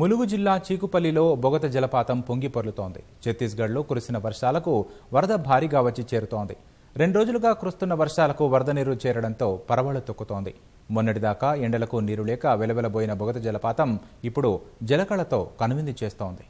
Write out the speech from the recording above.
ములుగు జిల్లా చీకుపల్లిలో బొగత జలపాతం పొంగి పొర్లుతోంది ఛత్తీస్గఢ్లో కురిసిన వర్షాలకు వరద భారీగా వచ్చి చేరుతోంది రెండు రోజులుగా కురుస్తున్న వర్షాలకు వరద నీరు చేరడంతో పరవళ తొక్కుతోంది మొన్నటిదాకా ఎండలకు నీరు లేక వెలవెలబోయిన బొగత జలపాతం ఇప్పుడు జలకళతో కనువిందు చేస్తోంది